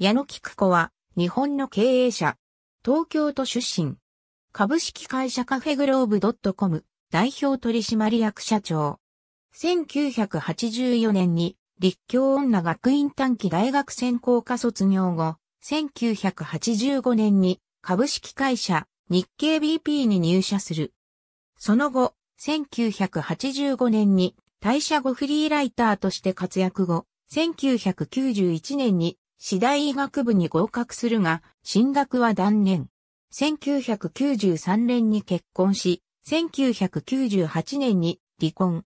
矢野菊子は、日本の経営者。東京都出身。株式会社カフェグローブ .com 代表取締役社長。1984年に立教女学院短期大学専攻科卒業後、1985年に株式会社日経 BP に入社する。その後、1985年に退社後フリーライターとして活躍後、1991年に次第医学部に合格するが、進学は断念。1993年に結婚し、1998年に離婚。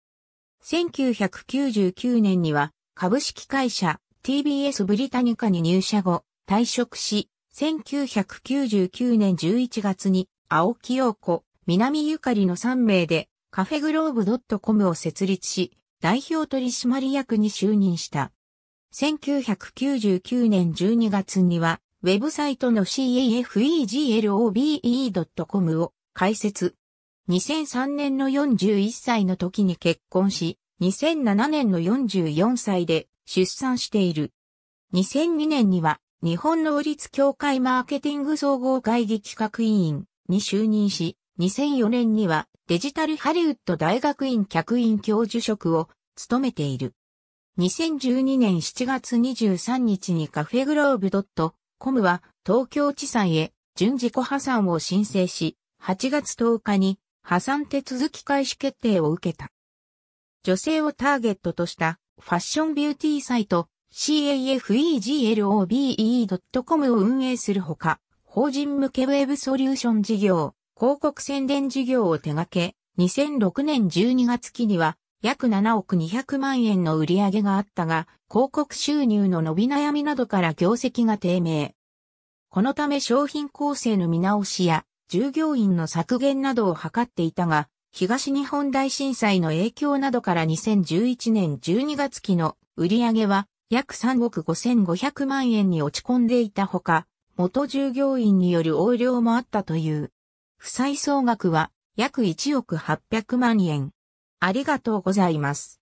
1999年には株式会社 TBS ブリタニカに入社後、退職し、1999年11月に青木陽子、南ゆかりの3名でカフェグローブ .com を設立し、代表取締役に就任した。1999年12月には、ウェブサイトの cafeglobe.com を開設。2003年の41歳の時に結婚し、2007年の44歳で出産している。2002年には日本能立協会マーケティング総合会議企画委員に就任し、2004年にはデジタルハリウッド大学院客員教授職を務めている。2012年7月23日にカフェグローブ .com は東京地裁へ準自己破産を申請し、8月10日に破産手続き開始決定を受けた。女性をターゲットとしたファッションビューティーサイト cafeglobe.com を運営するほか、法人向けウェブソリューション事業、広告宣伝事業を手掛け、2006年12月期には約7億200万円の売り上げがあったが、広告収入の伸び悩みなどから業績が低迷。このため商品構成の見直しや、従業員の削減などを図っていたが、東日本大震災の影響などから2011年12月期の売り上げは約3億5500万円に落ち込んでいたほか、元従業員による横領もあったという。負債総額は約1億800万円。ありがとうございます。